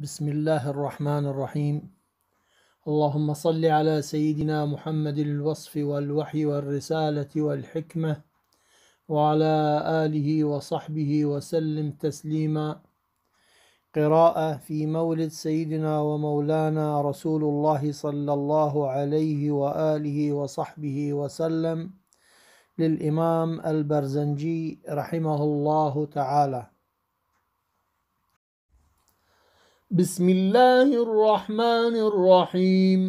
بسم الله الرحمن الرحيم اللهم صل على سيدنا محمد الوصف والوحي والرسالة والحكمة وعلى آله وصحبه وسلم تسليما قراءة في مولد سيدنا ومولانا رسول الله صلى الله عليه وآله وصحبه وسلم للإمام البرزنجي رحمه الله تعالى بسم الله الرحمن الرحيم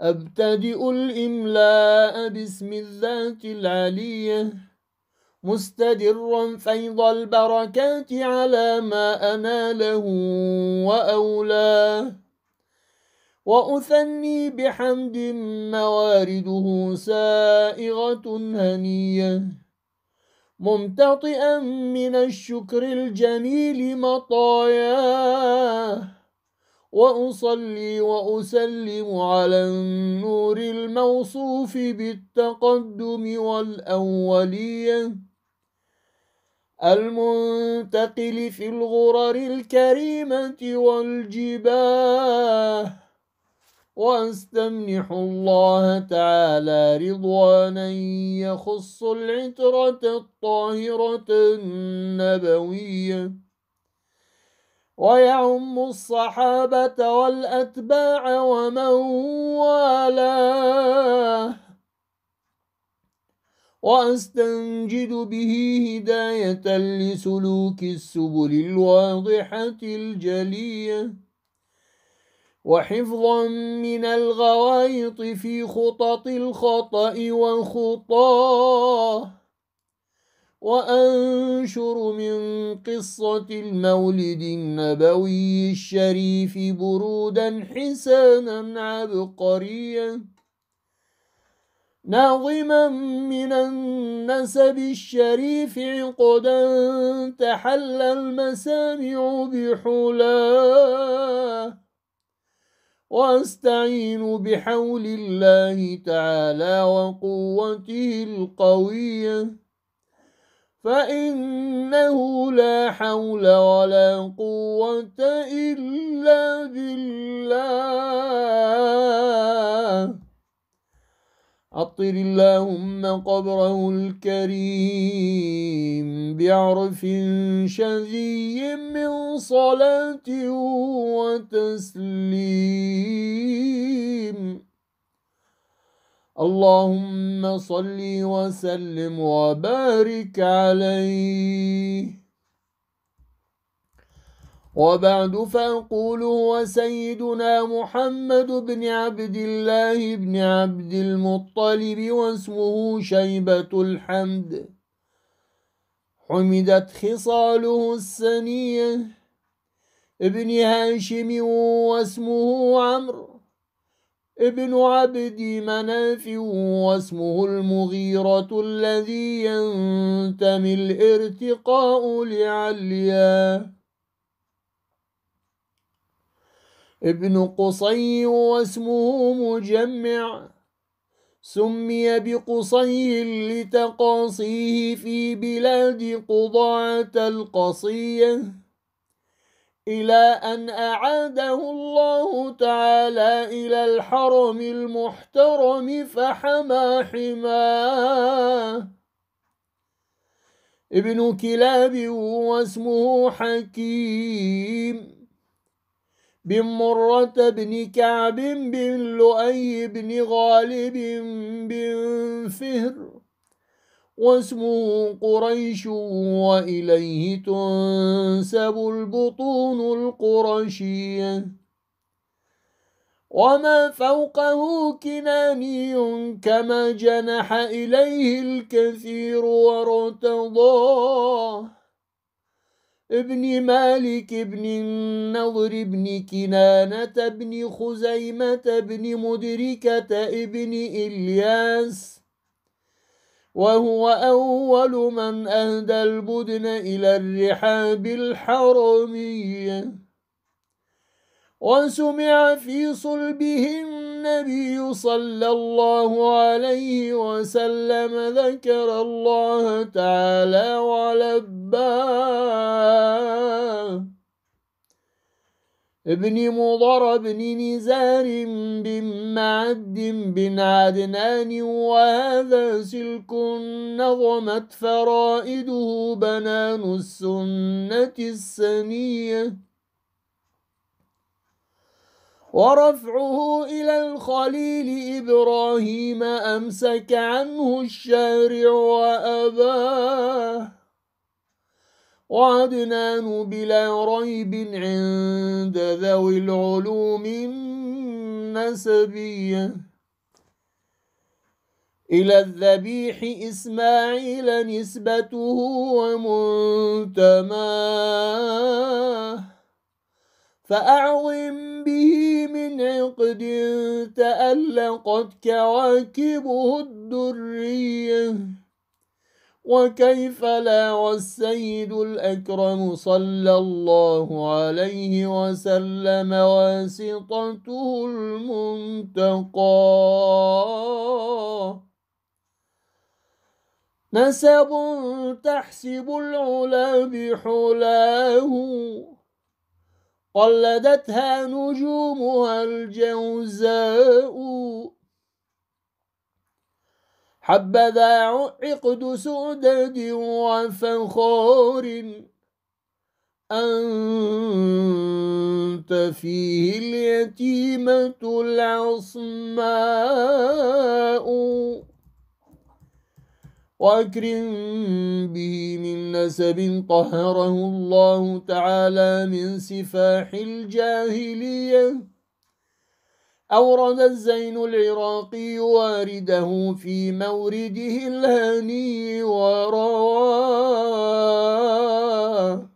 أبتدئ الإملاء باسم الذات العلية مستدرا فيض البركات على ما أناله وأولاه وأثني بحمد موارده سائغة هنيه ممتطئا من الشكر الجميل مطاياه وأصلي وأسلم على النور الموصوف بالتقدم والأولية المنتقل في الغرر الكريمة والجباه وأستمنح الله تعالى رضوانا يخص العترة الطاهرة النبوية ويعم الصحابة والأتباع ومن والاه وأستنجد به هداية لسلوك السبل الواضحة الجلية وحفظا من الغوايط في خطط الخطأ والخطاه وأنشر من قصة المولد النبوي الشريف برودا حسانا عبقريا ناظما من النسب الشريف عقدا تحلى المسامع بحلاه وأستعين بحول الله تعالى وقوته القوية فإنه لا حول ولا قوة إلا بالله أطر اللهم قبره الكريم بعرف شذي من صلاة وتسليم اللهم صل وسلم وبارك عليه وبعد فنقول هو سيدنا محمد بن عبد الله بن عبد المطلب واسمه شيبة الحمد حمدت خصاله السنية ابن هاشم واسمه عمرو ابن عبد مناف واسمه المغيرة الذي ينتمي الارتقاء لعليا ابن قصي واسمه مجمع سمي بقصي لتقاصيه في بلاد قضاة القصية إلى أن أعاده الله تعالى إلى الحرم المحترم فحمى حماه ابن كلاب واسمه حكيم بن مرة بن كعب بن لؤي بن غالب بن فهر واسمه قريش وإليه تنسب البطون القرشية وما فوقه كناني كما جنح إليه الكثير وارتضاه ابن مالك بن النضر بن كنانة بن خزيمة بن مدركة ابن إلياس وهو أول من أهدى البدن إلى الرحاب الحرمية وسمع في صلبهم النبي صلى الله عليه وسلم ذكر الله تعالى ولباه ابن مضر بن نزار بن معد بن عدنان وهذا سلك نظمت فرائده بنان السنة السنيه ورفعه إلى الخليل إبراهيم أمسك عنه الشارع وأباه وعدنان بلا ريب عند ذوي العلوم النسبية إلى الذبيح إسماعيل نسبته ومنتماه فأعظم به من عقد تألقت كواكبه الدرية وكيف لا والسيد الأكرم صلى الله عليه وسلم واسطته المنتقى نسب تحسب العلا بحلاه قلدتها نجومها الجوزاء حبذا عقد سؤدد وفخار أنت فيه اليتيمة العصماء وأكرم به من نسب طهره الله تعالى من سفاح الجاهلية أورد الزين العراقي وارده في مورده الهني ورواه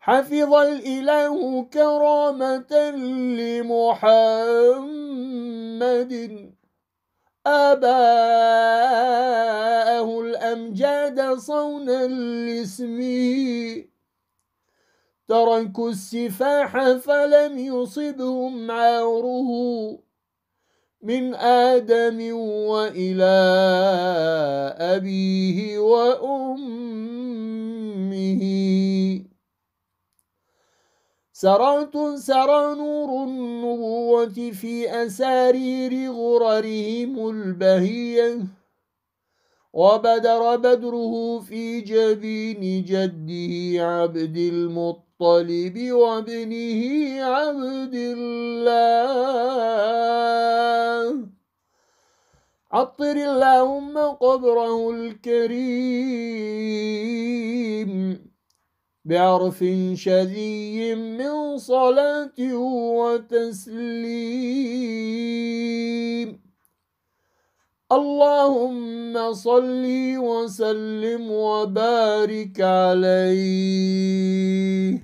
حفظ الإله كرامة لمحمد آباءه الأمجاد صونا لاسمه تركوا السفاح فلم يصبهم عاره من آدم وإلى أبيه وأمه سرات سرى نور النبوة في أسارير غررهم البهية وبدر بدره في جبين جده عبد المطلب وابنه عبد الله عطر اللهم قبره الكريم بعرف شذي من صلاة وتسليم اللهم صل وسلم وبارك عليه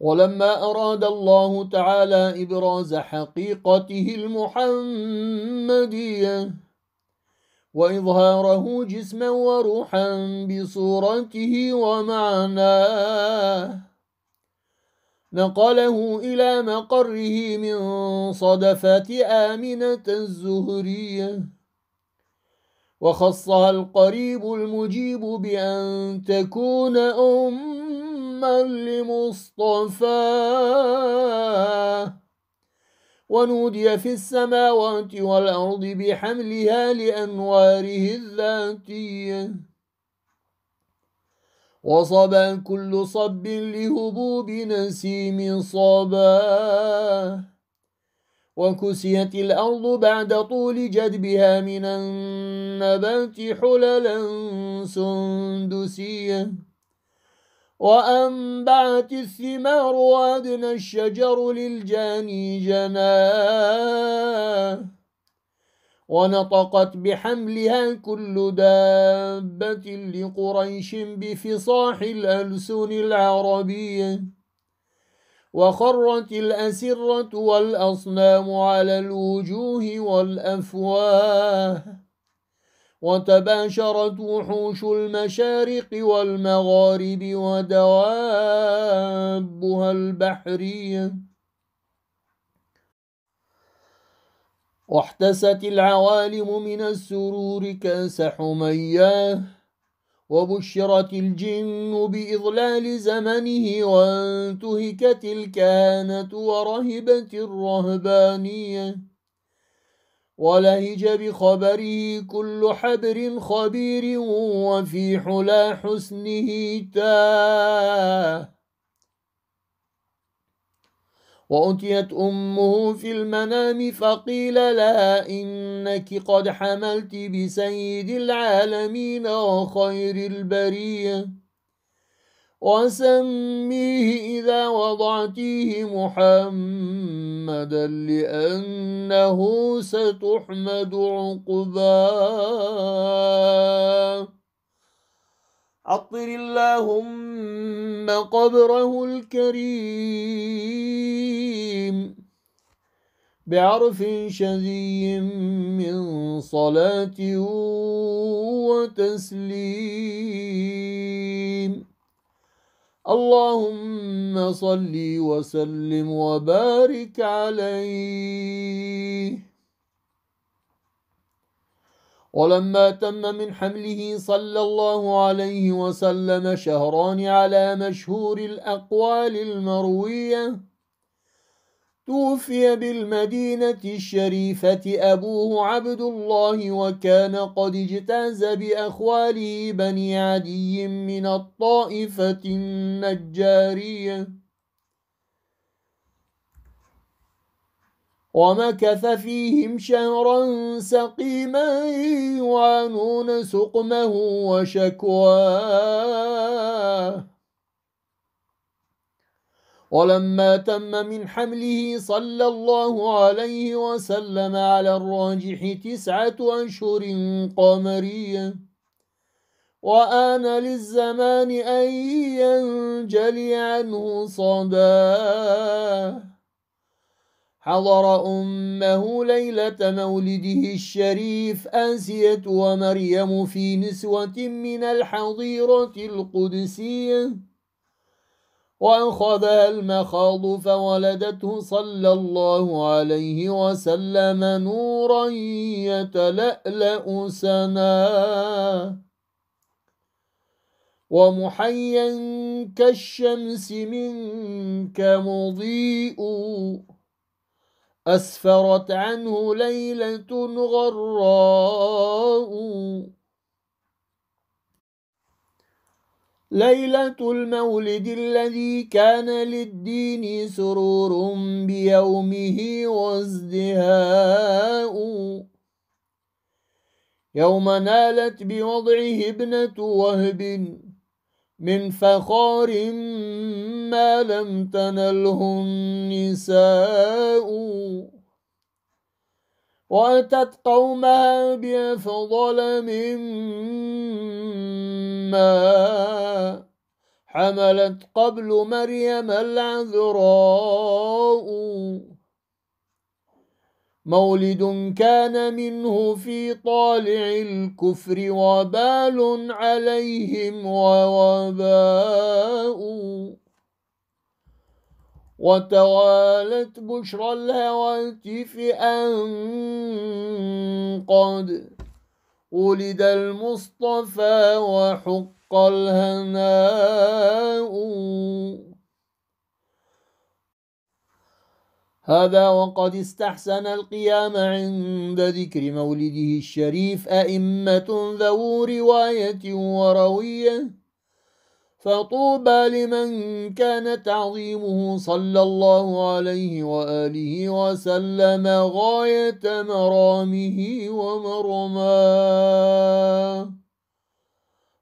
ولما أراد الله تعالى إبراز حقيقته المحمدية وإظهاره جسما وروحا بصورته ومعناه نقله إلى مقره من صدفة آمنة الزهرية وخصها القريب المجيب بأن تكون أما لمصطفاه ونودي في السماوات والأرض بحملها لأنواره الذاتية وصبا كل صب لهبوب نسيم صبا وكسيت الأرض بعد طول جدبها من النبات حللا سندسيا وأنبعت الثمار وأدنى الشجر للجاني جناه ونطقت بحملها كل دابة لقريش بفصاح الألسن العربية وخرت الأسرة والأصنام على الوجوه والأفواه وتباشرت وحوش المشارق والمغارب ودوابها البحرية واحتست العوالم من السرور كاس حمياه وبشرت الجن بإضلال زمنه وانتهكت الكهانة ورهبت الرهبانية ولهج بخبره كل حبر خبير وفي حلا حسنه تاه وأتيت أمه في المنام فقيل لها إنك قد حملت بسيد العالمين وخير البريه وسميه إذا وضعتيه محمدا لأنه ستحمد عقباه عطر اللهم قبره الكريم بعرف شذي من صلاة وتسليم اللهم صل وسلم وبارك عليه ولما تم من حمله صلى الله عليه وسلم شهران على مشهور الأقوال المروية توفي بالمدينة الشريفة أبوه عبد الله وكان قد اجتاز بأخواله بني عدي من الطائفة النجارية ومكث فيهم شهرا سقيما يعانون سقمه وشكواه ولما تم من حمله صلى الله عليه وسلم على الراجح تسعة أشهر قمرية وآن للزمان أن ينجلي عنه صداه حضر أمه ليلة مولده الشريف آسية ومريم في نسوة من الحظيرة القدسية وأخذها المخاض فولدته صلى الله عليه وسلم نورا يتلألأ سنا ومحيا كالشمس منك مضيء أسفرت عنه ليلة غراء ليلة المولد الذي كان للدين سرور بيومه وازدهاء يوم نالت بوضعه ابنة وهب من فخار ما لم تنله النساء وأتت قومها بأفضل مما حملت قبل مريم العذراء مولد كان منه في طالع الكفر وبال عليهم ووباء وتوالت بشرى الهواتف أن قد ولد المصطفى وحق الهناء هذا وقد استحسن القيام عند ذكر مولده الشريف أئمة ذو رواية ورويه فطوبى لمن كان تعظيمه صلى الله عليه وآله وسلم غاية مرامه ومرماه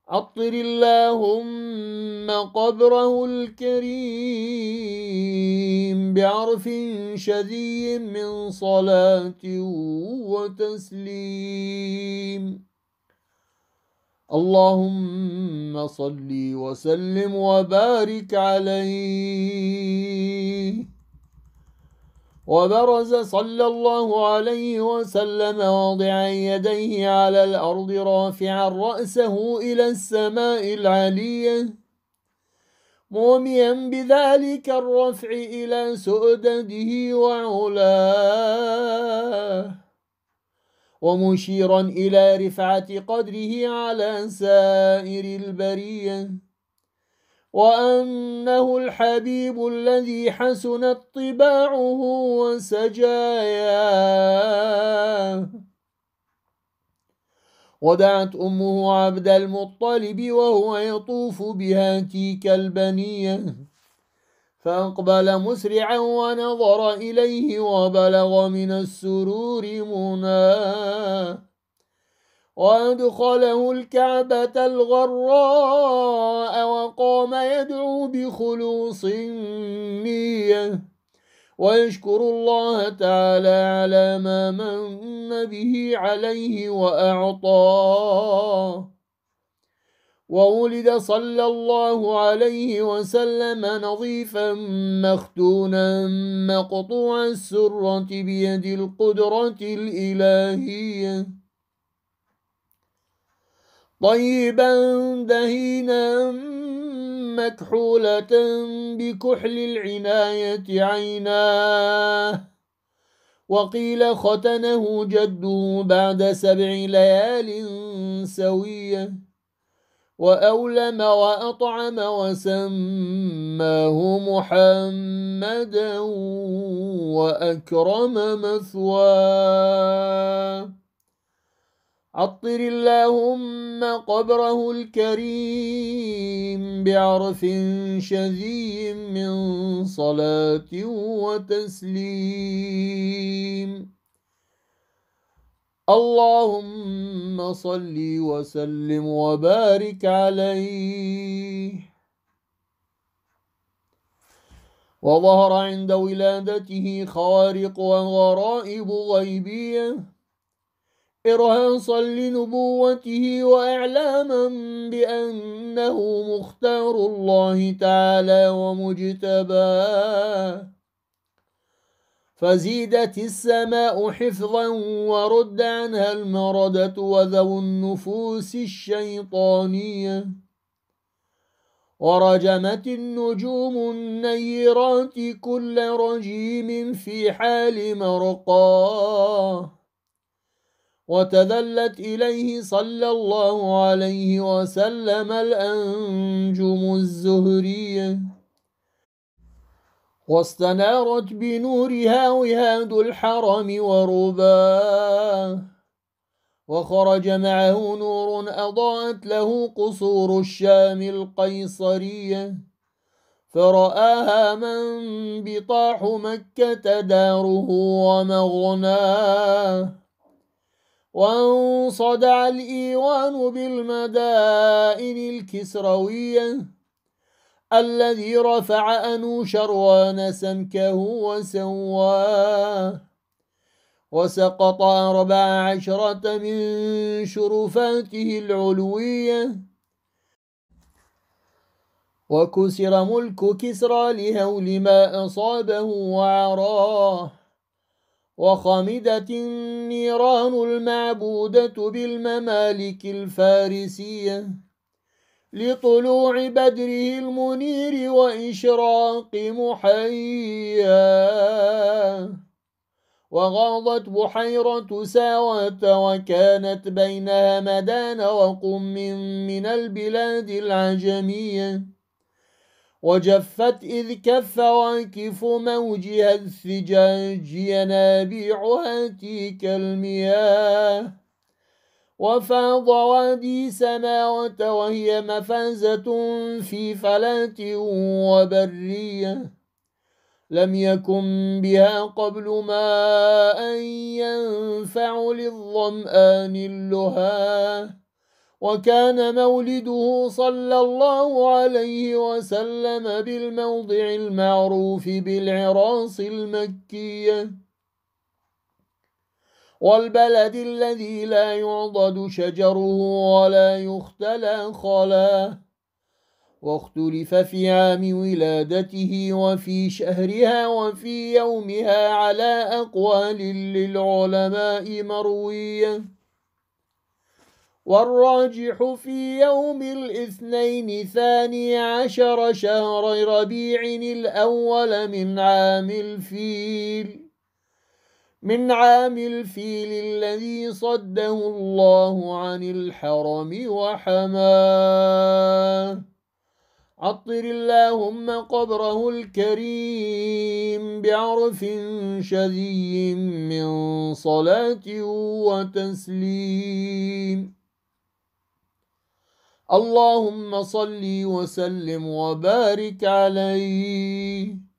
عطر اللهم قبره الكريم بعرف شذي من صلاة وتسليم اللهم صل وسلم وبارك عليه وبرز صلى الله عليه وسلم واضعا يديه على الأرض رافعا رأسه إلى السماء العالية مؤميا بذلك الرفع إلى سؤدده وعلاه ومشيرا إلى رفعة قدره على سائر البرية وأنه الحبيب الذي حسنت طباعه وسجاياه ودعت أمه عبد المطلب وهو يطوف بها تيك البنيه فأقبل مسرعا ونظر إليه وبلغ من السرور مناه وأدخله الكعبة الغراء وقام يدعو بخلوص نية ويشكر الله تعالى على ما من به عليه وأعطاه وولد صلى الله عليه وسلم نظيفا مختونا مقطوع السرة بيد القدرة الإلهية طيبا دهينا مكحولة بكحل العناية عيناه وقيل ختنه جده بعد سبع ليال سويه وأولم وأطعم وسماه محمدا وأكرم مثواه عطر اللهم قبره الكريم بعرف شذي من صلاة وتسليم اللهم صل وسلم وبارك عليه وظهر عند ولادته خوارق وغرائب غيبية إرهاصا لنبوته وإعلاما بأنه مختار الله تعالى ومجتباه فزيدت السماء حفظا ورد عنها المردة وذو النفوس الشيطانية ورجمت النجوم النيرات كل رجيم في حال مرقاه وتذلت إليه صلى الله عليه وسلم الأنجم الزهريه واستنارت بنورها وهاد الحرم ورباه وخرج معه نور أضاءت له قصور الشام القيصرية فرآها من بطاح مكة داره ومغناه وانصدع الإيوان بالمدائن الكسروية الذي رفع شروان سمكه وسواه وسقط أربع عشرة من شرفاته العلوية وكسر ملك كسرى لهول ما أصابه وعراه وخمدت النيران المعبودة بالممالك الفارسية لطلوع بدره المنير وإشراق محياه وغاضت بحيرة ساوة وكانت بينها مدان وقم من البلاد العجمية وجفت إذ كف واكف موجها الثجاج ينابيعها تيك المياه وفاض وادي السماوات وهي مفازة في فلاة وبرية لم يكن بها قبل ماء ينفع للظمآن اللها وكان مولده صلى الله عليه وسلم بالموضع المعروف بالعراس المكيه والبلد الذي لا يعضد شجره ولا يختلى خلاه واختلف في عام ولادته وفي شهرها وفي يومها على أقوال للعلماء مروية والراجح في يوم الاثنين ثاني عشر شهر ربيع الأول من عام الفيل من عام الفيل الذي صده الله عن الحرم وحماه عطر اللهم قبره الكريم بعرف شذي من صلاة وتسليم اللهم صلي وسلم وبارك عليه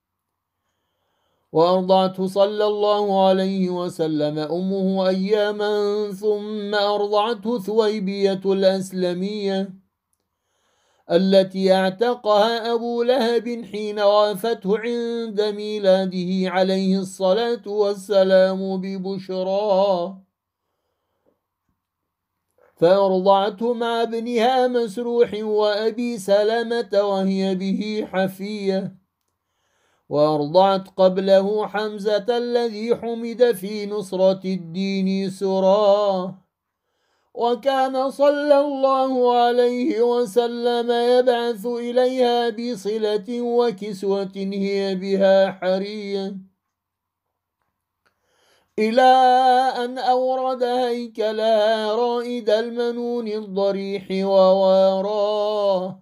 وأرضعته صلى الله عليه وسلم أمه أياما ثم أرضعته ثويبية الأسلمية التي اعتقها أبو لهب حين وافته عند ميلاده عليه الصلاة والسلام ببشرى فأرضعته مع ابنها مسروح وأبي سلامة وهي به حفيه وأرضعت قبله حمزة الذي حمد في نصرة الدين سراه وكان صلى الله عليه وسلم يبعث إليها بصلة وكسوة هي بها حرية إلى أن أورد هيكلها رائد المنون الضريح وواراه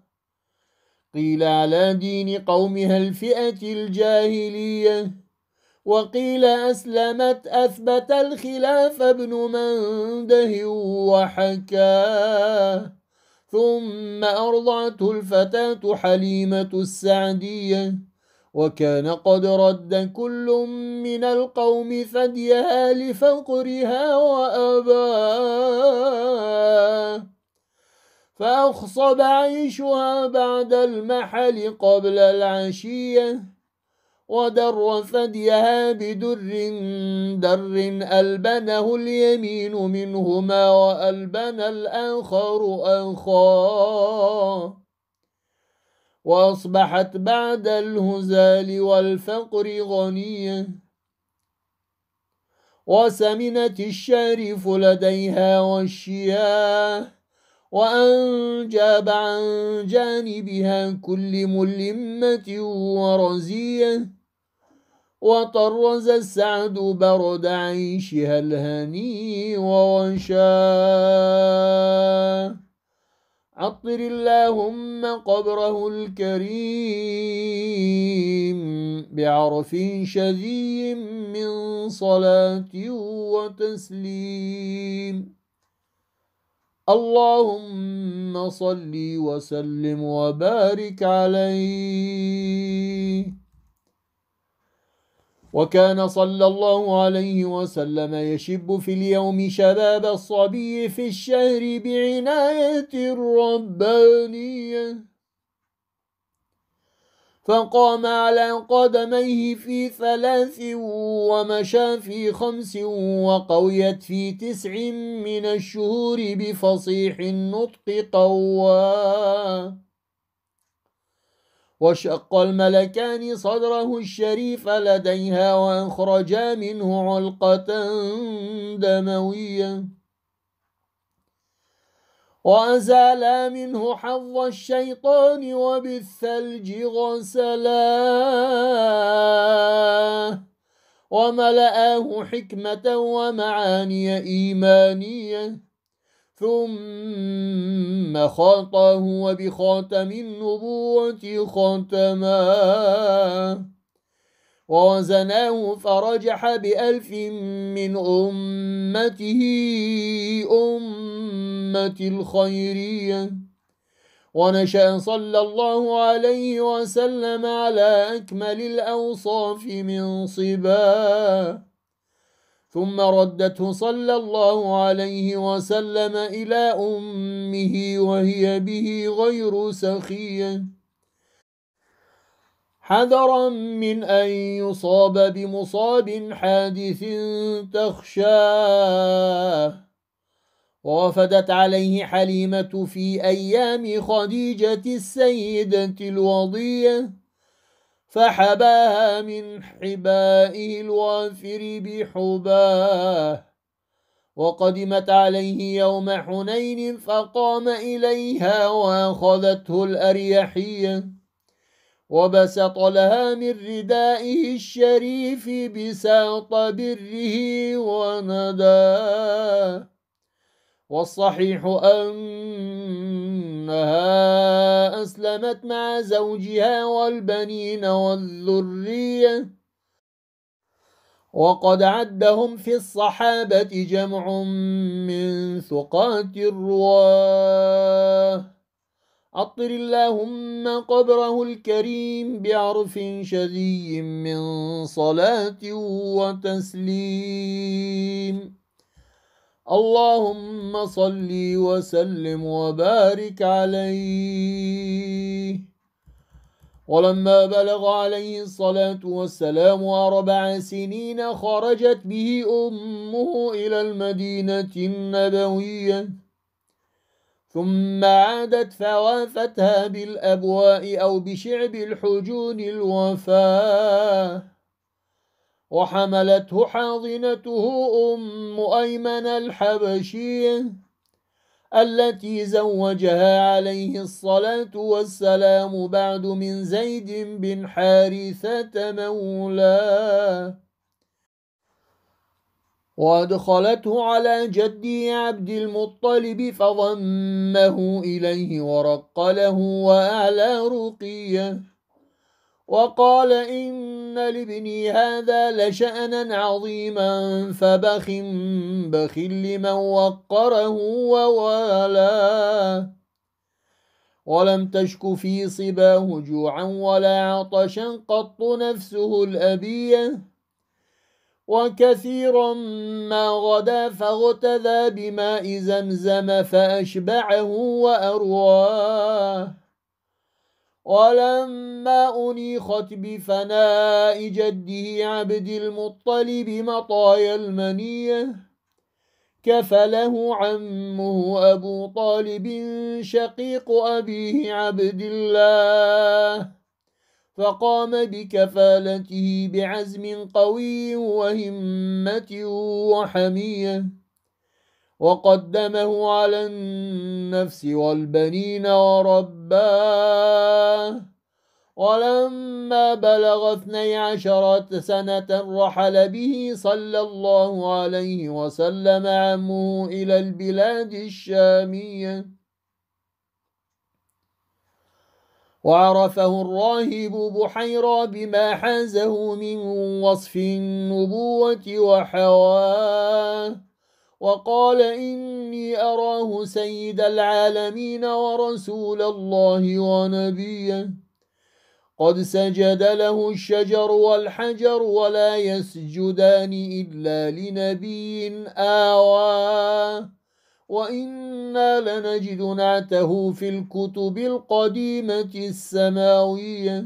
قيل على دين قومها الفئة الجاهلية وقيل أسلمت أثبت الخلاف ابن منده وحكاه ثم أرضعته الفتاة حليمة السعدية وكان قد رد كل من القوم ثديها لفقرها وأباه فأخصب عيشها بعد المحل قبل العشية ودر ثديها بدر در ألبنه اليمين منهما وألبن الآخر أخاه وأصبحت بعد الهزال والفقر غنية وسمنت الشارف لديها والشياه وأنجاب عن جانبها كل ملمة ورزية وطرز السعد برد عيشها الهني ووشاه عطر اللهم قبره الكريم بعرف شذي من صلاة وتسليم اللهم صل وسلم وبارك عليه وكان صلى الله عليه وسلم يشب في اليوم شباب الصبي في الشهر بعناية ربانيه فقام على قدميه في ثلاث ومشى في خمس وقويت في تسع من الشهور بفصيح النطق قوى وشق الملكان صدره الشريف لديها وأخرجا منه علقة دموية وأزال منه حظ الشيطان وبالثلج غسلاه وملآه حكمة ومعاني إيمانية ثم خاطه وبخاتم النبوة ختماه ووزناه فرجح بألف من أمته أمة الخيرية ونشأ صلى الله عليه وسلم على أكمل الأوصاف من صباه ثم ردته صلى الله عليه وسلم إلى أمه وهي به غير سخيه حذرا من أن يصاب بمصاب حادث تخشاه وفدت عليه حليمة في أيام خديجة السيدة الوضية فحباها من حبائه الوافر بحباه وقدمت عليه يوم حنين فقام إليها وأخذته الأريحية وبسط لها من ردائه الشريف بساط بره وندى والصحيح أنها أسلمت مع زوجها والبنين والذرية وقد عدهم في الصحابة جمع من ثقات الرواه عطر اللهم قبره الكريم بعرف شذي من صلاة وتسليم اللهم صلي وسلم وبارك عليه ولما بلغ عليه الصلاة والسلام أربع سنين خرجت به أمه إلى المدينة النبوية ثم عادت فوافتها بالأبواء أو بشعب الحجون الوفاة وحملته حاضنته أم أيمن الحبشية التي زوجها عليه الصلاة والسلام بعد من زيد بن حارثة مولاه وأدخلته على جدي عبد المطلب فضمه إليه ورق له وأعلى رقيه وقال إن لابني هذا لشأنا عظيما فبخ بخ لمن وقره ووالاه ولم تشك في صباه جوعا ولا عطشا قط نفسه الأبيه وكثيرا ما غدا فاغتذى بماء زمزم فأشبعه وأرواه ولما أنيخت بفناء جده عبد المطلب مطايا المنية كفله عمه أبو طالب شقيق أبيه عبد الله فقام بكفالته بعزم قوي وهمة وحمية وقدمه على النفس والبنين ورباه ولما بلغ اثني عشرة سنة رحل به صلى الله عليه وسلم عمه إلى البلاد الشامية وعرفه الراهب بحيرا بما حازه من وصف النبوة وحواه وقال إني أراه سيد العالمين ورسول الله ونبيه قد سجد له الشجر والحجر ولا يسجدان إلا لنبي آواه وإنا لنجد نعته في الكتب القديمة السماوية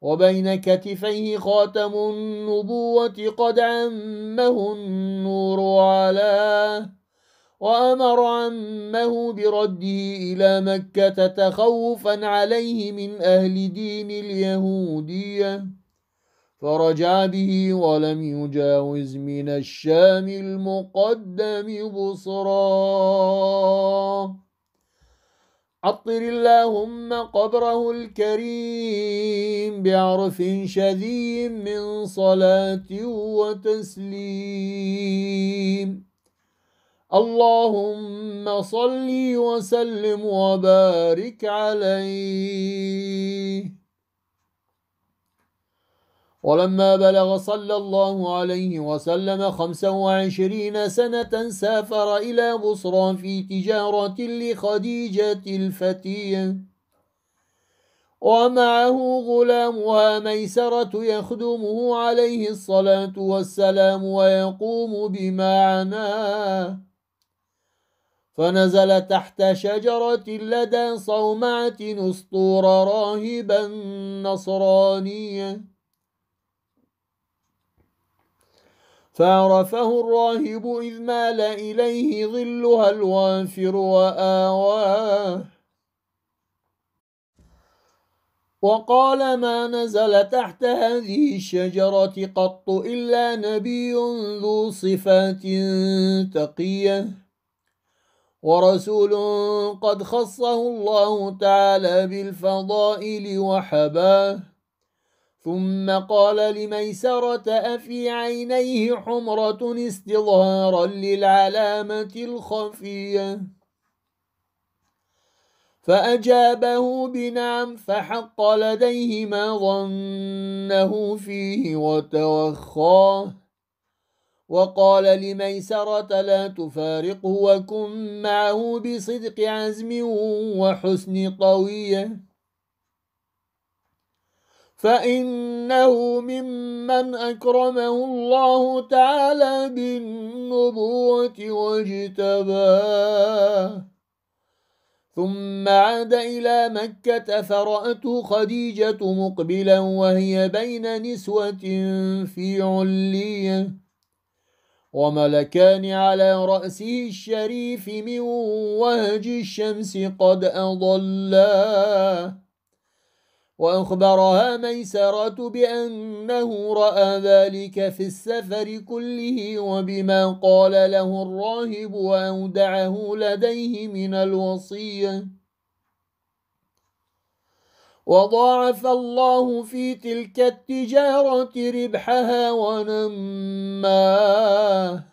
وبين كتفيه خاتم النبوة قد عمه النور على وأمر عمه برده إلى مكة تخوفا عليه من أهل دين اليهودية فرجع به ولم يجاوز من الشام المقدم بصرا عطر اللهم قبره الكريم بعرف شذي من صلاة وتسليم اللهم صل وسلم وبارك عليه ولما بلغ صلى الله عليه وسلم خمسا وعشرين سنة سافر إلى بصرى في تجارة لخديجة الفتية ومعه غلامها ميسرة يخدمه عليه الصلاة والسلام ويقوم بمعناه فنزل تحت شجرة لدى صومعة نسطور راهبا نصرانيا فعرفه الراهب إذ مال إليه ظلها الوافر وآواه وقال ما نزل تحت هذه الشجرة قط إلا نبي ذو صفات تقية ورسول قد خصه الله تعالى بالفضائل وحباه ثم قال لميسرة أفي عينيه حمرة استظهارا للعلامة الخفية فأجابه بنعم فحق لديه ما ظنه فيه وتوخاه وقال لميسرة لا تفارقه وكن معه بصدق عزم وحسن طويه فإنه ممن أكرمه الله تعالى بالنبوة واجتباه ثم عاد إلى مكة فرأته خديجة مقبلا وهي بين نسوة في علية وملكان على رأسه الشريف من وهج الشمس قد أضلاه وأخبرها ميسرة بأنه رأى ذلك في السفر كله وبما قال له الراهب وأودعه لديه من الوصية وضاعف الله في تلك التجارة ربحها ونماه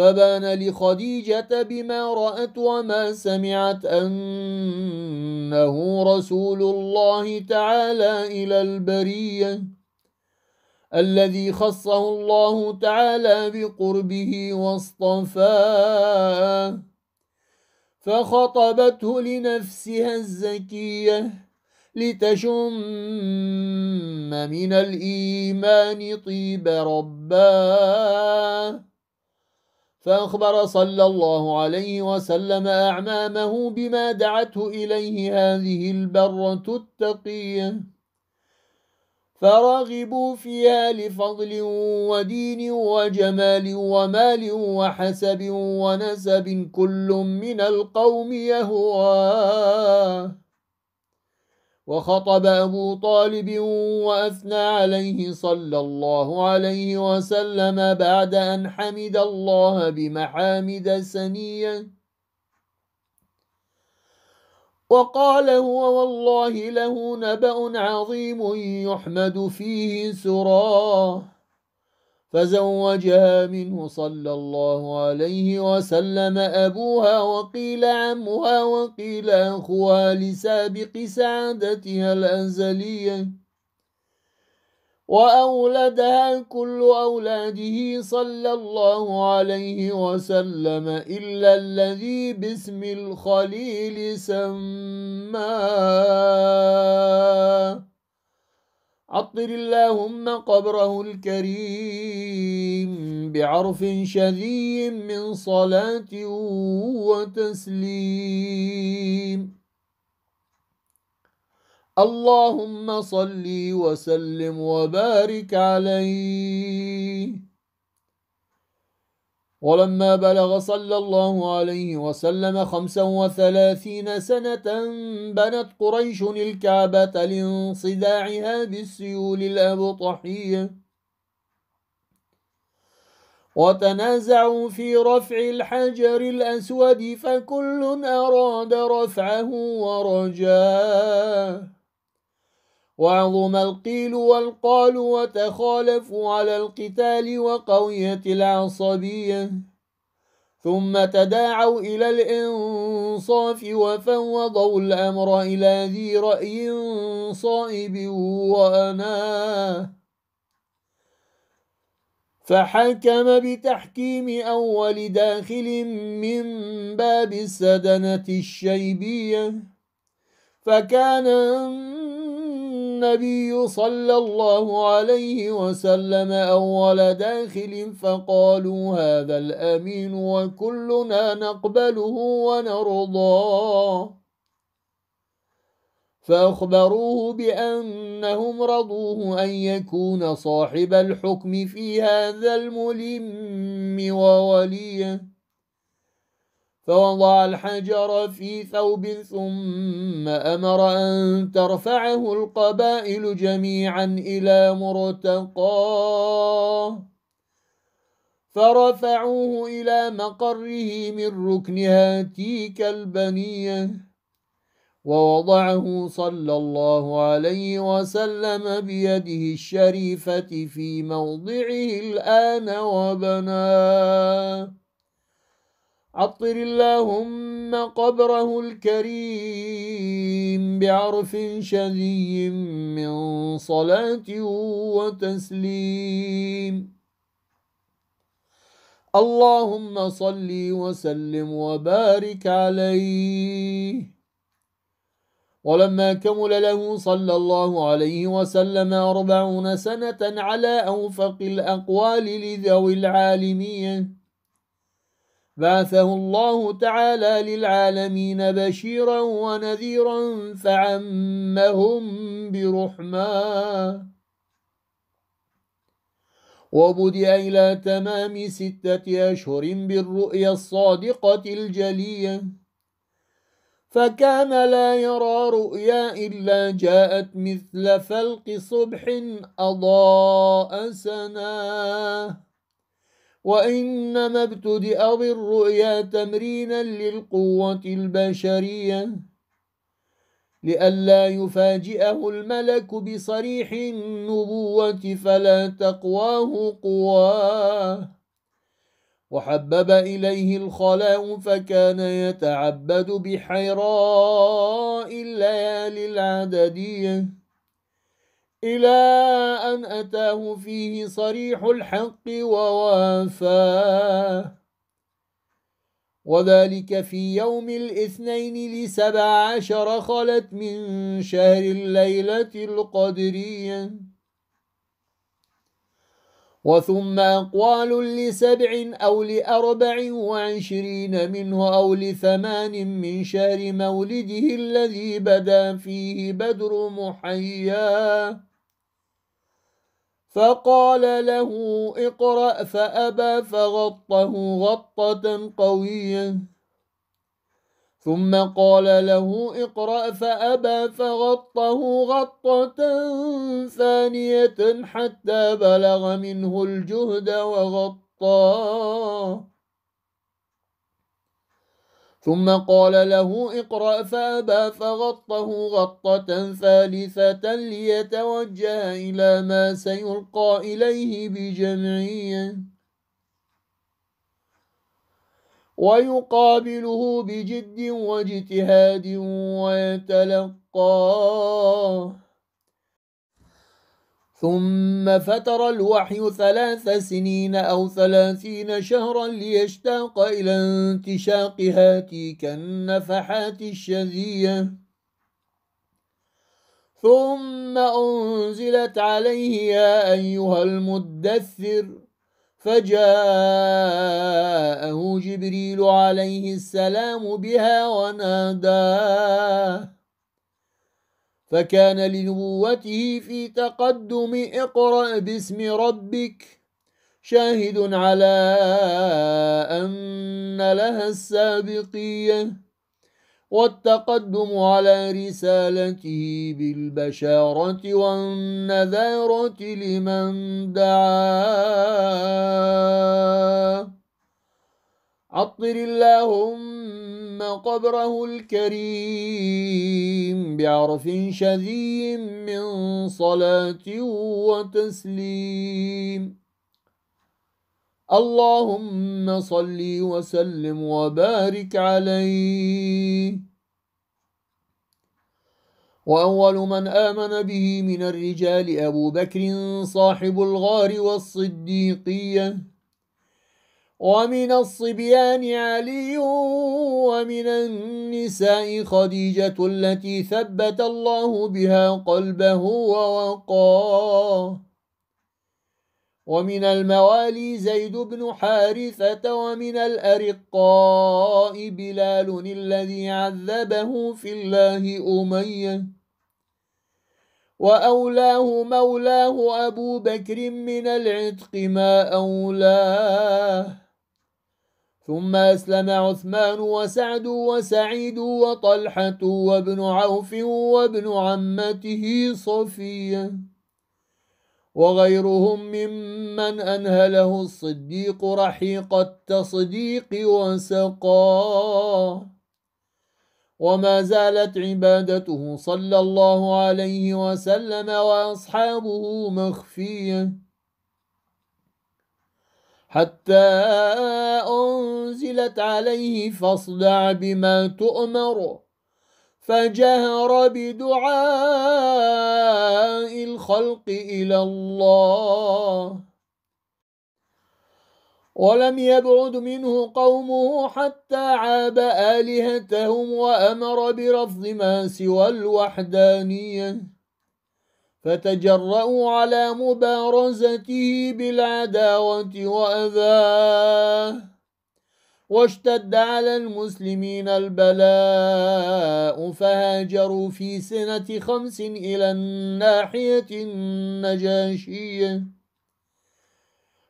فبان لخديجة بما رأت وما سمعت أنه رسول الله تعالى إلى البرية الذي خصه الله تعالى بقربه واصطفاه فخطبته لنفسها الزكية لتشم من الإيمان طيب رباه فأخبر صلى الله عليه وسلم أعمامه بما دعته إليه هذه البرة التقية فرغبوا فيها لفضل ودين وجمال ومال وحسب ونسب كل من القوم يهواه وخطب أبو طالب وأثنى عليه صلى الله عليه وسلم بعد أن حمد الله بمحامد سنية وقال هو والله له نبأ عظيم يحمد فيه سراه فزوجها منه صلى الله عليه وسلم أبوها وقيل عمها وقيل أخوها لسابق سعادتها الأزلية وأولدها كل أولاده صلى الله عليه وسلم إلا الذي باسم الخليل سماه عطر اللهم قبره الكريم بعرف شذي من صلاة وتسليم اللهم صل وسلم وبارك عليه ولما بلغ صلى الله عليه وسلم خمسا وثلاثين سنة بنت قريش الكعبة لانصداعها بالسيول الأبطحية وتنازعوا في رفع الحجر الأسود فكل أراد رفعه ورجاه وعظم القيل والقال وتخالفوا على القتال وقوية العصبية ثم تداعوا إلى الإنصاف وفوضوا الأمر إلى ذي رأي صائب وأناه فحكم بتحكيم أول داخل من باب السدنة الشيبية فكان النبي صلى الله عليه وسلم أول داخل فقالوا هذا الأمين وكلنا نقبله ونرضاه فأخبروه بأنهم رضوه أن يكون صاحب الحكم في هذا الملم ووليه فوضع الحجر في ثوب ثم أمر أن ترفعه القبائل جميعا إلى مرتقاه فرفعوه إلى مقره من ركن هاتيك البنية ووضعه صلى الله عليه وسلم بيده الشريفة في موضعه الآن وبناه عطر اللهم قبره الكريم بعرف شذي من صلاة وتسليم اللهم صل وسلم وبارك عليه ولما كمل له صلى الله عليه وسلم أربعون سنة على أوفق الأقوال لذوي العالمين بعثه الله تعالى للعالمين بشيرا ونذيرا فعمهم برحمه وبدأ إلى تمام ستة أشهر بالرؤيا الصادقة الجلية فكان لا يرى رؤيا إلا جاءت مثل فلق صبح أضاء سناه وإنما ابتدأ بالرؤيا تمرينا للقوة البشرية لئلا يفاجئه الملك بصريح النبوة فلا تقواه قواه وحبب إليه الخلاء فكان يتعبد بحيراء الليالي العددية إلى أن أتاه فيه صريح الحق ووافاه وذلك في يوم الاثنين لسبع عشر خلت من شهر الليلة القدرية وثم أقوال لسبع أو لأربع وعشرين منه أو لثمان من شهر مولده الذي بدا فيه بدر محياه فقال له اقرأ فأبى فغطه غطة قوية ثم قال له اقرأ فأبى فغطه غطة ثانية حتى بلغ منه الجهد وغطاه ثم قال له اقرأ فأبى فغطه غطة ثالثة ليتوجه إلى ما سيلقى إليه بجمعيه ويقابله بجد واجتهاد ويتلقاه ثم فتر الوحي ثلاث سنين أو ثلاثين شهرا ليشتاق إلى انتشاق هاتيك النفحات الشذية ثم أنزلت عليه يا أيها المدثر فجاءه جبريل عليه السلام بها وناداه فكان لنبوته في تقدم اقرأ باسم ربك شاهد على أن لها السابقية والتقدم على رسالته بالبشارة والنذارة لمن دعاه عطر اللهم قبره الكريم بعرف شذي من صلاة وتسليم اللهم صل وسلم وبارك عليه وأول من آمن به من الرجال أبو بكر صاحب الغار والصديقية ومن الصبيان علي ومن النساء خديجة التي ثبت الله بها قلبه ووقاه ومن الموالي زيد بن حارثة ومن الأرقاء بلال الذي عذبه في الله أمية وأولاه مولاه أبو بكر من العتق ما أولاه ثم أسلم عثمان وسعد وسعيد وطلحة وابن عوف وابن عمته صفية وغيرهم ممن أنهله الصديق رحيق التصديق وسقاه وما زالت عبادته صلى الله عليه وسلم وأصحابه مخفيه حتى أنزلت عليه فاصدع بما تؤمر فجهر بدعاء الخلق إلى الله ولم يبعد منه قومه حتى عاب آلهتهم وأمر برفض ما سوى الوحدانية فتجرأوا على مبارزته بالعداوة وأذاه واشتد على المسلمين البلاء فهاجروا في سنة خمس إلى الناحية النجاشية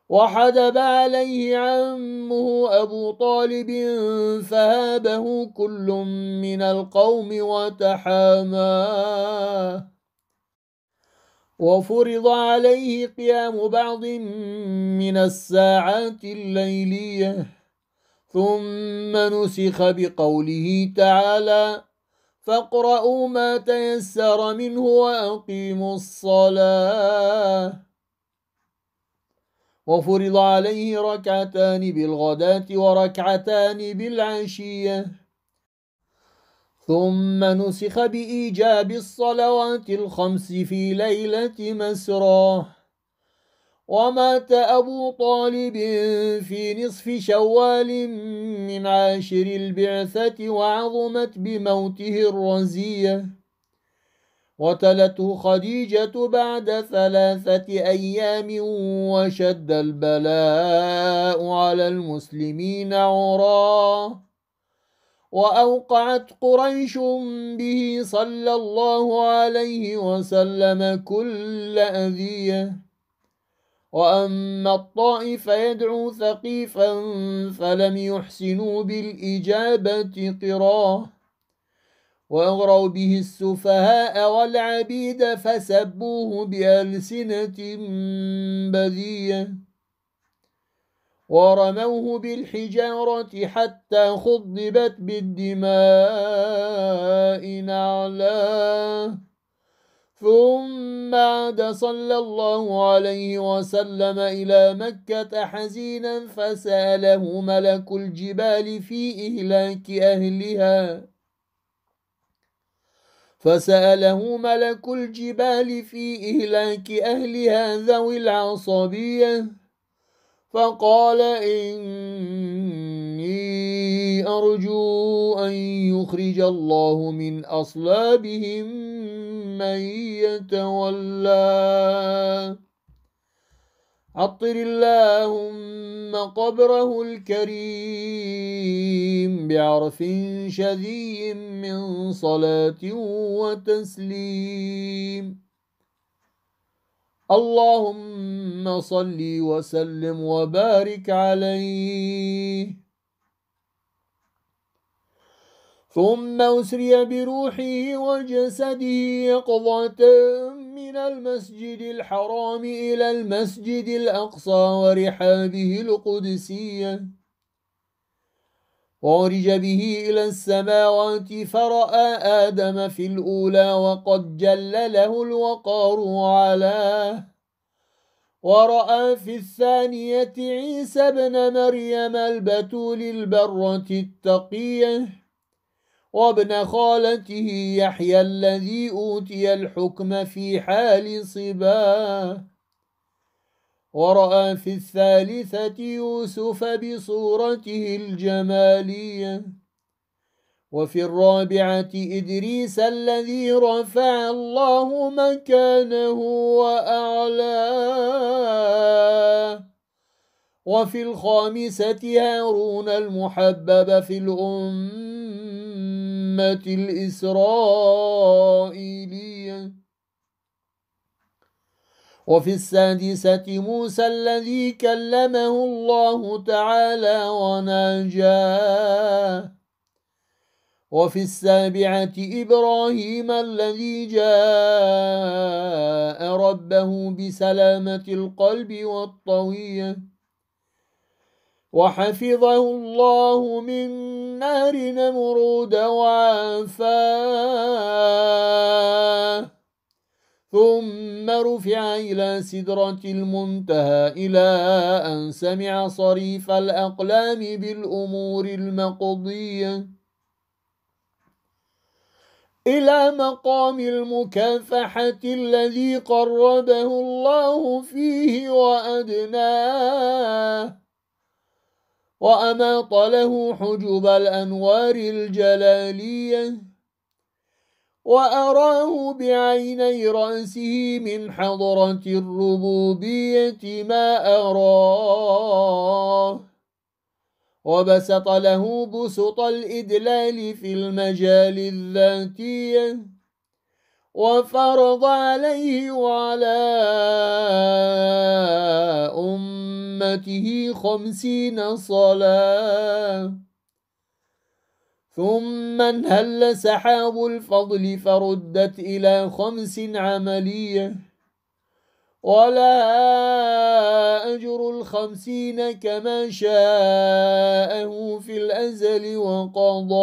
وحدب عليه عمه أبو طالب فهابه كل من القوم وتحاماه وفرض عليه قيام بعض من الساعات الليلية ثم نسخ بقوله تعالى فاقرؤوا ما تيسر منه وأقيموا الصلاة وفرض عليه ركعتان بالغداة وركعتان بالعشية ثم نسخ بإيجاب الصلوات الخمس في ليلة مسراه ومات أبو طالب في نصف شوال من عاشر البعثة وعظمت بموته الرزية وتلته خديجة بعد ثلاثة أيام وشد البلاء على المسلمين عراه وأوقعت قريش به صلى الله عليه وسلم كل أذية وأما الطائف يدعو ثقيفا فلم يحسنوا بالإجابة قراه وأغروا به السفهاء والعبيد فسبوه بألسنة بذيه ورموه بالحجارة حتى خضبت بالدماء نعلاه ثم عاد صلى الله عليه وسلم إلى مكة حزينا فسأله ملك الجبال في إهلاك أهلها فسأله ملك الجبال في إهلاك أهلها ذوي العصبية فقال إني أرجو أن يخرج الله من أصلابهم من يتولى عطر اللهم قبره الكريم بعرف شذي من صلاة وتسليم اللهم صل وسلم وبارك عليه ثم أسري بروحه وجسده يقظة من المسجد الحرام إلى المسجد الأقصى ورحابه القدسية وعرج به إلى السماوات فرأى آدم في الأولى وقد جل له الوقار علاه ورأى في الثانية عيسى ابن مريم البتول البرة التقية وابن خالته يحيى الذي أوتي الحكم في حال صباه ورأى في الثالثة يوسف بصورته الجمالية وفي الرابعة إدريس الذي رفع الله مكانه وأعلاه وفي الخامسة هارون المحبب في الأمة الإسرائيلية وفي السادسة موسى الذي كلمه الله تعالى وناجاه وفي السابعة إبراهيم الذي جاء ربه بسلامة القلب والطوية وحفظه الله من نار نمرود وعافاه ثم رفع إلى سدرة المنتهى إلى أن سمع صريف الأقلام بالأمور المقضية إلى مقام المكافحة الذي قربه الله فيه وأدناه وأماط له حجب الأنوار الجلالية وأراه بعيني رأسه من حضرة الربوبية ما أراه وبسط له بسط الإدلال في المجال الذاتية وفرض عليه وعلى أمته خمسين صلاة ثم انهل سحاب الفضل فردت إلى خمس عملية ولا أجر الخمسين كما شاءه في الأزل وقضى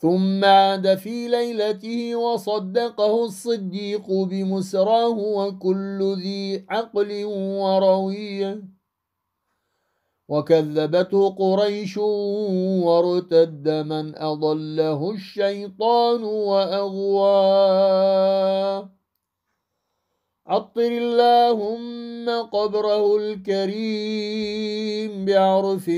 ثم عاد في ليلته وصدقه الصديق بمسراه وكل ذي عقل ورويه وكذبته قريش وارتد من أضله الشيطان وأغواه عطر اللهم قبره الكريم بعرف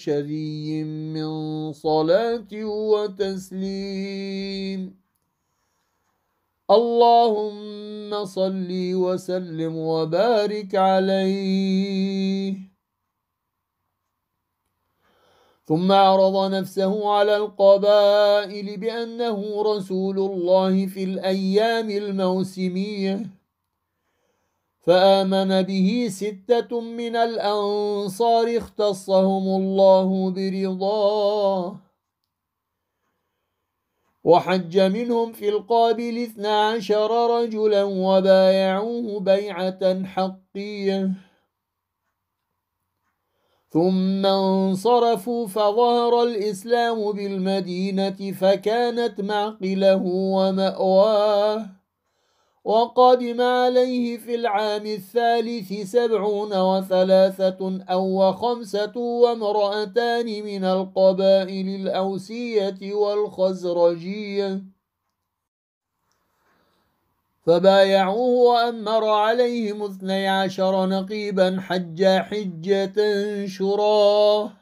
شذي من صلاة وتسليم اللهم صل وسلم وبارك عليه ثم عرض نفسه على القبائل بأنه رسول الله في الأيام الموسمية فآمن به ستة من الأنصار اختصهم الله برضاه وحج منهم في القابل اثنا عشر رجلا وبايعوه بيعة حقية ثم انصرفوا فظهر الإسلام بالمدينة فكانت معقله ومأواه وقدم عليه في العام الثالث سبعون وثلاثة أو خمسة وامرأتان من القبائل الأوسية والخزرجية فبايعوه وأمر عليهم اثني عشر نقيبا حج حجة شراه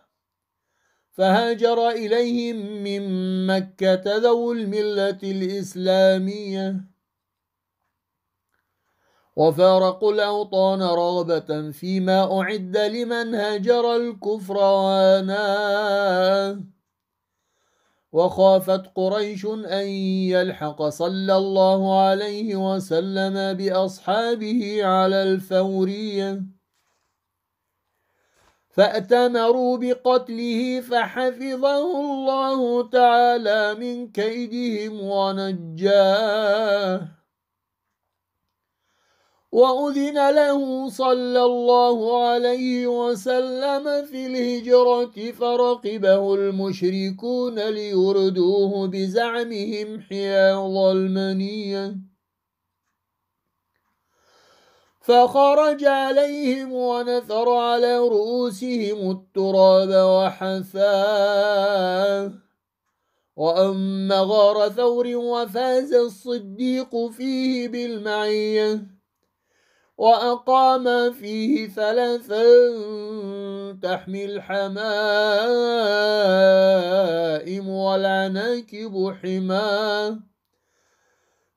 فهاجر إليهم من مكة ذو الملة الإسلامية وفارقوا الأوطان رغبة فيما أعد لمن هجر الكفر وناه وخافت قريش أن يلحق صلى الله عليه وسلم بأصحابه على الفورية فأتمروا بقتله فحفظه الله تعالى من كيدهم ونجاه وأذن له صلى الله عليه وسلم في الهجرة فرقبه المشركون ليردوه بزعمهم حياض المنية فخرج عليهم ونثر على رؤوسهم التراب وحثاه وأما غار ثور وفاز الصديق فيه بالمعيه وأقام فيه ثلاثا تحمل حمائم والعناكب حماه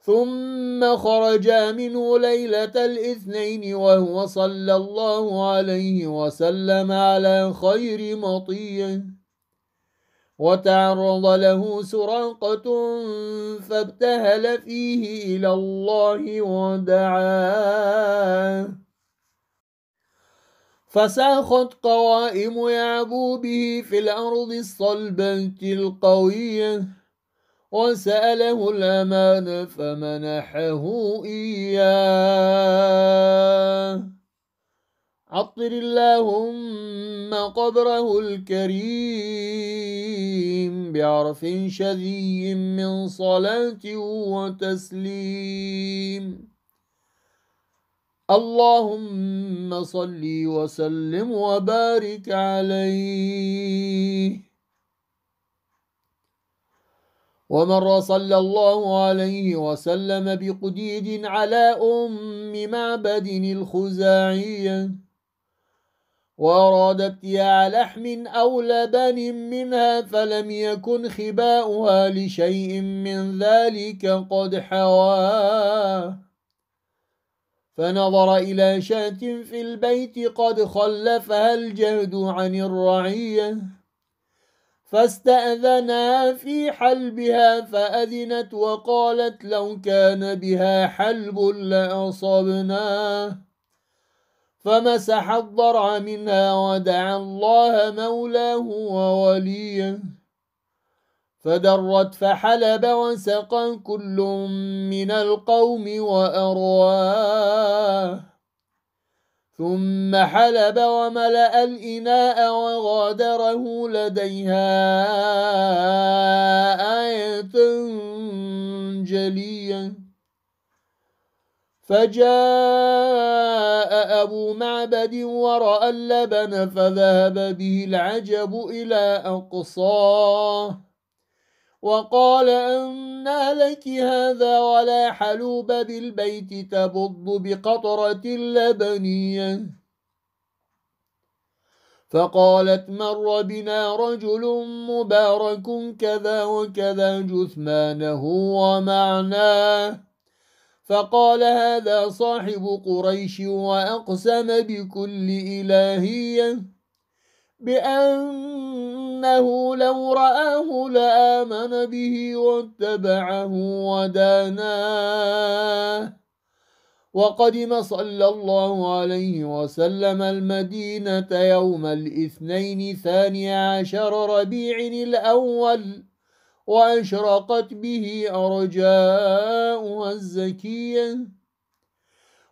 ثم خرج منه ليلة الاثنين وهو صلى الله عليه وسلم على خير مطيه وتعرض له سرقة فابتهل فيه إلى الله ودعاه فساخت قوائم يعبو به في الأرض الصلبة القوية وسأله الأمان فمنحه إياه عطر اللهم قبره الكريم بعرف شذي من صلاة وتسليم اللهم صل وسلم وبارك عليه ومر صلى الله عليه وسلم بقديد على أم معبد الخزاعية وأرادت يا لحم أو لبن منها فلم يكن خباؤها لشيء من ذلك قد حواه فنظر إلى شاة في البيت قد خلفها الجهد عن الرعية فاستأذنها في حلبها فأذنت وقالت لو كان بها حلب لأصبناه فمسح الضرع منها ودعا الله مولاه ووليه فدرت فحلب وسقى كل من القوم وأرواه ثم حلب وملأ الإناء وغادره لديها آية جليه فجاء أبو معبد ورأى اللبن فذهب به العجب إلى أقصاه وقال أنا لك هذا ولا حلوب بالبيت تبض بقطرة لبنية فقالت مر بنا رجل مبارك كذا وكذا جثمانه ومعناه فقال هذا صاحب قريش وأقسم بكل إلهية بأنه لو رآه لآمن به واتبعه وداناه وقدم صلى الله عليه وسلم المدينة يوم الاثنين ثاني عشر ربيع الأول وأشرقت به أرجاؤها الزكية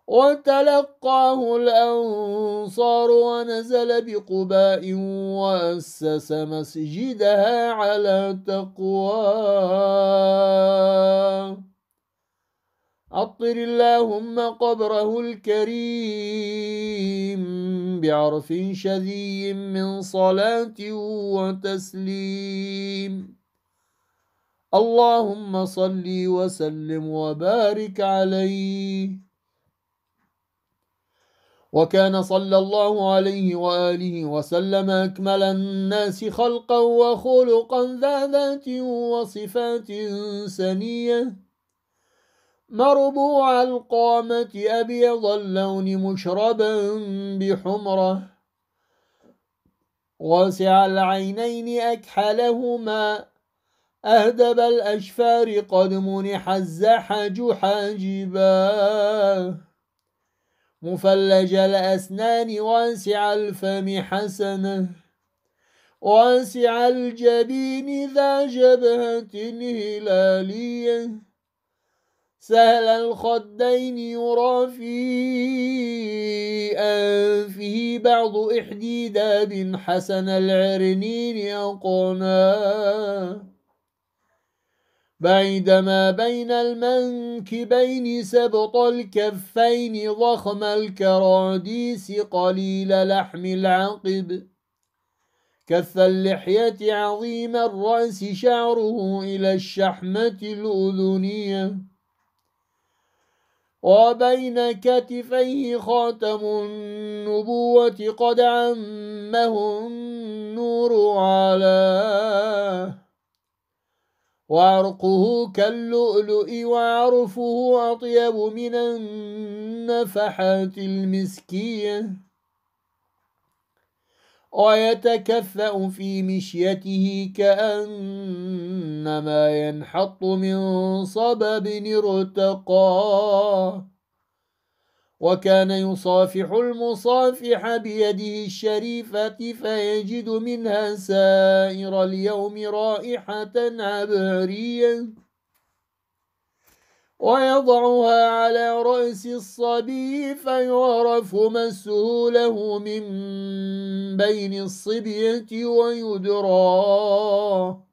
وتلقاه الأنصار ونزل بقباء وأسس مسجدها على تقوى أطر اللهم قبره الكريم بعرف شذي من صلاة وتسليم اللهم صل وسلم وبارك عليه وكان صلى الله عليه وآله وسلم أكمل الناس خلقا وخلقا ذا ذات وصفات سنية مربوع القامة أبيض اللون مشربا بحمرة واسع العينين أكحلهما أهدب الأشفار قد منح الزحج حاجبا مفلج الأسنان واسع الفم حسنة واسع الجبين ذا جبهة هلالية سهل الخدين يرى في أنفه بعض إحدي داب حسن العرنين يقناه بعيد ما بين المنكبين سبط الكفين ضخم الكراديس قليل لحم العقب كث اللحية عظيم الرأس شعره إلى الشحمة الأذنية وبين كتفيه خاتم النبوة قد عمه النور علاه وعرقه كاللؤلؤ وعرفه أطيب من النفحات المسكية ويتكفأ في مشيته كأنما ينحط من صبب ارتقاه وكان يصافح المصافح بيده الشريفة فيجد منها سائر اليوم رائحة عبرية ويضعها على رأس الصبي فيعرف مسه له من بين الصبية ويدراه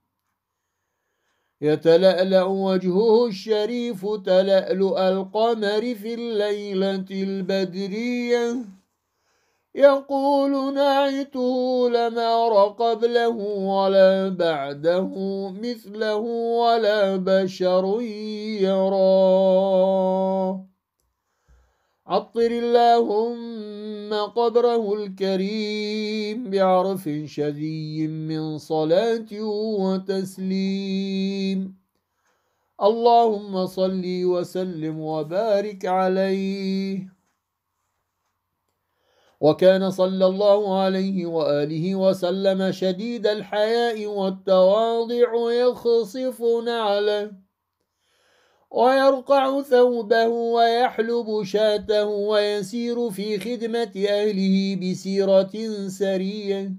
يتلألأ وجهه الشريف تلألؤ القمر في الليلة البدرية يقول نعته لما أرى قبله ولا بعده مثله ولا بشر يراه عطر اللهم قبره الكريم بعرف شذي من صلاة وتسليم اللهم صل وسلم وبارك عليه وكان صلى الله عليه وآله وسلم شديد الحياء والتواضع يخصف نعله ويرقع ثوبه ويحلب شاته ويسير في خدمة أهله بسيرة سرية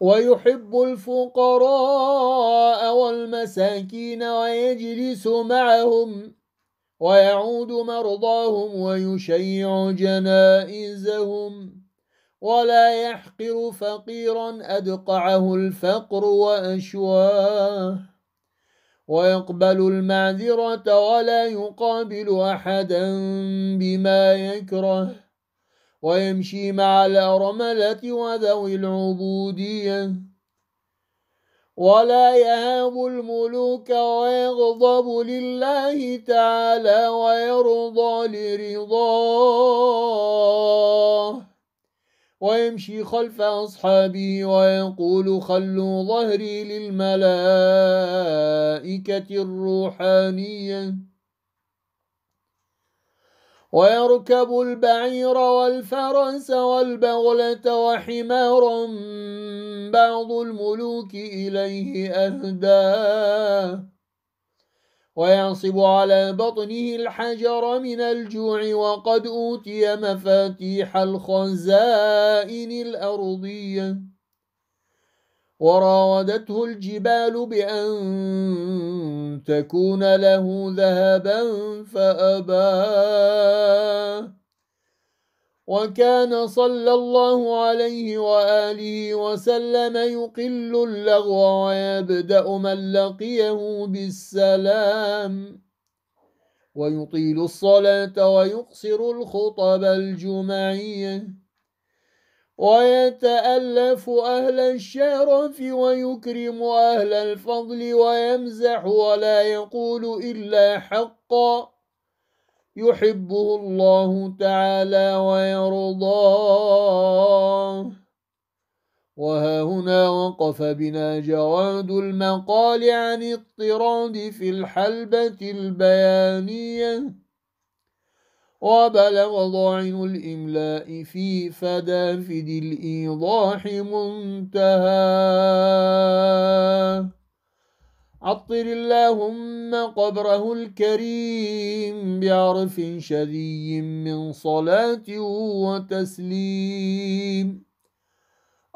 ويحب الفقراء والمساكين ويجلس معهم ويعود مرضاهم ويشيع جنائزهم ولا يحقر فقيرا أدقعه الفقر وأشواه ويقبل المعذرة ولا يقابل أحدا بما يكره ويمشي مع الأرملة وذوي العبودية ولا يهاب الملوك ويغضب لله تعالى ويرضى لرضاه ويمشي خلف أصحابه ويقول خلوا ظهري للملائكة الروحانية ويركب البعير والفرس والبغلة وحمارا بعض الملوك إليه أهداه وينصب على بطنه الحجر من الجوع وقد أوتي مفاتيح الخزائن الأرضية وراودته الجبال بأن تكون له ذهبا فأباه وكان صلى الله عليه وآله وسلم يقل اللغو ويبدأ من لقيه بالسلام ويطيل الصلاة ويقصر الخطب الجمعية ويتألف أهل الشرف ويكرم أهل الفضل ويمزح ولا يقول إلا حقا يحبه الله تعالى ويرضاه وها هنا وقف بنا جواد المقال عن الطراد في الحلبة البيانية وبلغ ضاعن الإملاء في فدافد الإيضاح منتهاه عطر اللهم قبره الكريم بعرف شذي من صلاة وتسليم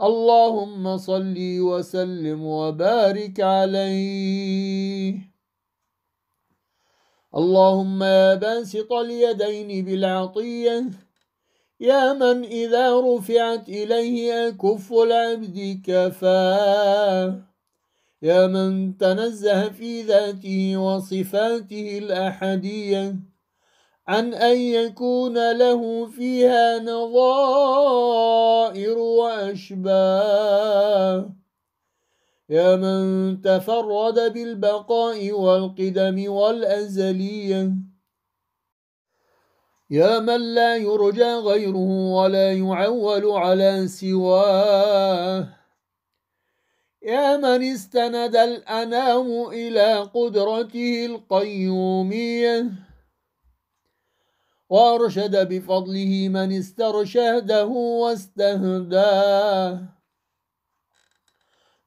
اللهم صل وسلم وبارك عليه اللهم يا باسط اليدين بالعطية يا من إذا رفعت إليه أكف العبد كفاه يا من تنزه في ذاته وصفاته الأحدية عن أن يكون له فيها نظائر وأشباه يا من تفرد بالبقاء والقدم والأزلية يا من لا يرجى غيره ولا يعول على سواه يا من استند الأنام إلى قدرته القيومية وأرشد بفضله من استرشده واستهداه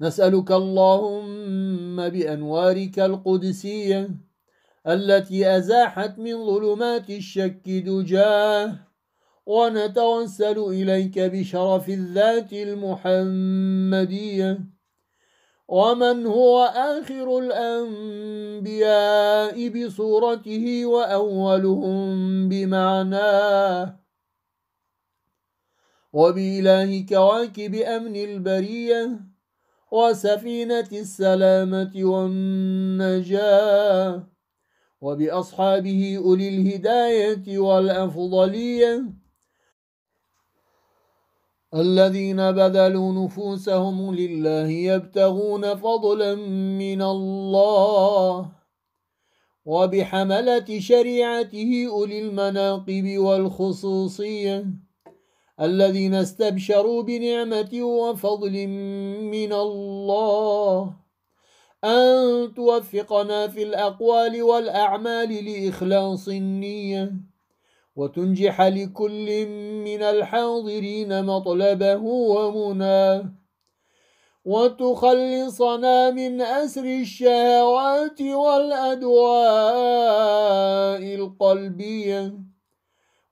نسألك اللهم بأنوارك القدسية التي أزاحت من ظلمات الشك دجاه ونتوسل إليك بشرف الذات المحمدية ومن هو آخر الأنبياء بصورته وأولهم بمعناه وبإله كواكب أمن البرية وسفينة السلامة والنجاة وبأصحابه أولي الهداية والأفضلية الذين بذلوا نفوسهم لله يبتغون فضلا من الله وبحملة شريعته أولي المناقب والخصوصية الذين استبشروا بنعمة وفضل من الله أن توفقنا في الأقوال والأعمال لإخلاص النية وتنجح لكل من الحاضرين مطلبه ومناه وتخلصنا من أسر الشهوات والأدواء القلبية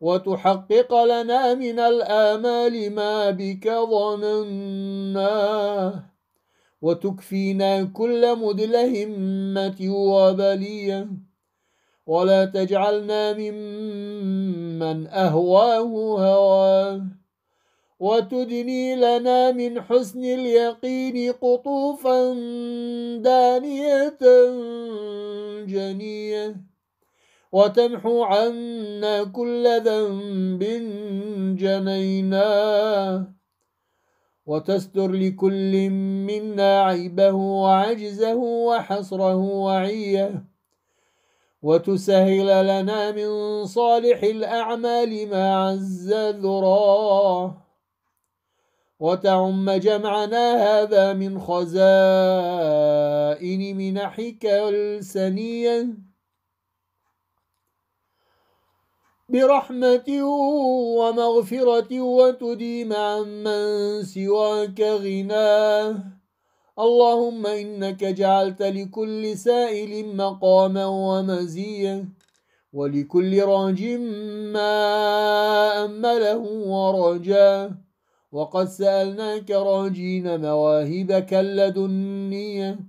وتحقق لنا من الآمال ما بك ظنناه وتكفينا كل مدلهمة وبليه ولا تجعلنا ممن أهواه هواه وتدني لنا من حسن اليقين قطوفا دانية جنية وتمحو عنا كل ذنب جنيناه وتستر لكل منا عيبه وعجزه وحصره وعيه وتسهل لنا من صالح الأعمال ما عز ذراه وتعم جمعنا هذا من خزائن منحك السنية برحمة ومغفرة وتديم عمن سواك غناه اللهم إنك جعلت لكل سائل مقاما ومزيا ولكل راج ما أمله ورجاه وقد سألناك راجين مواهبك اللدنية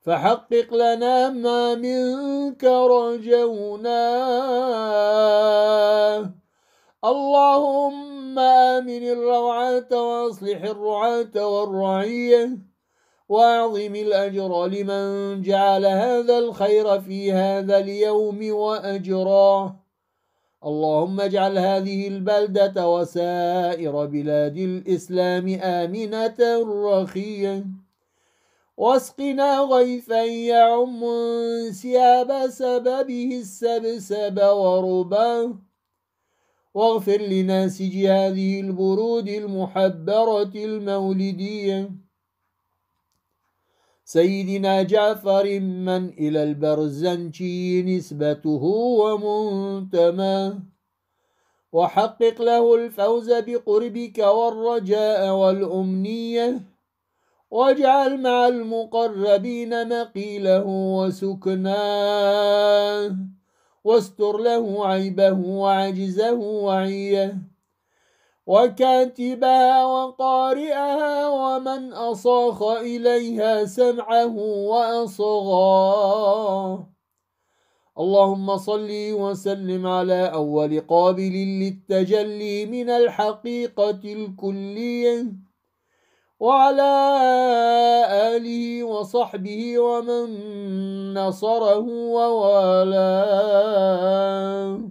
فحقق لنا ما منك رجونا اللهم آمن الروعات وأصلح الرعاة والرعية وأعظم الأجر لمن جعل هذا الخير في هذا اليوم وأجراه اللهم اجعل هذه البلدة وسائر بلاد الإسلام آمنة رخيا واسقنا غيثا يعم سياب سببه السبسب ورباه واغفر لناسج هذه البرود المحبرة المولدية سيدنا جعفر من إلى البرزنجي نسبته ومنتمى وحقق له الفوز بقربك والرجاء والأمنية واجعل مع المقربين مقيله وسكناه واستر له عيبه وعجزه وعيه وكاتبها وقارئها ومن أصاخ إليها سمعه وأصغاه اللهم صل وسلم على أول قابل للتجلي من الحقيقة الكلية وعلى آله وصحبه ومن نصره ووالاه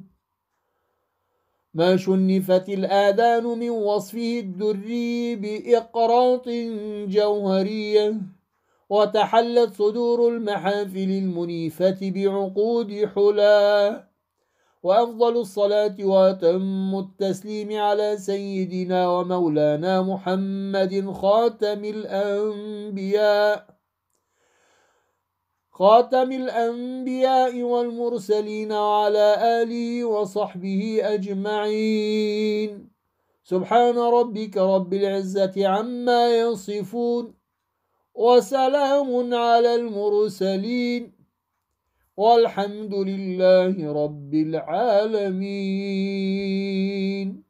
ما شنفت الآذان من وصفه الدري بإقراط جوهرية وتحلت صدور المحافل المنيفة بعقود حلا وأفضل الصلاة وأتم التسليم على سيدنا ومولانا محمد خاتم الأنبياء خاتم الأنبياء والمرسلين وعلى آله وصحبه أجمعين سبحان ربك رب العزة عما يصفون وسلام على المرسلين والحمد لله رب العالمين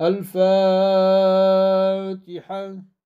الفاتحة